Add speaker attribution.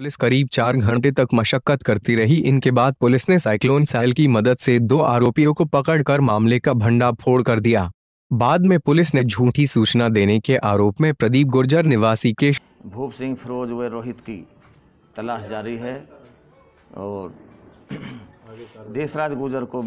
Speaker 1: police करीब चार घंटे तक मशक्कत करती रही इनके बाद पुलिस ने साइक्लोन साइल की मदद से दो आरोपियों को पकड़कर मामले का भंडाफोड़ कर दिया बाद में पुलिस ने झूठी सूचना देने के आरोप में प्रदीप गुर्जर निवासी के
Speaker 2: भूप सिंह फिरोज व रोहित की तलाश जारी है और देशराज गुर्जर को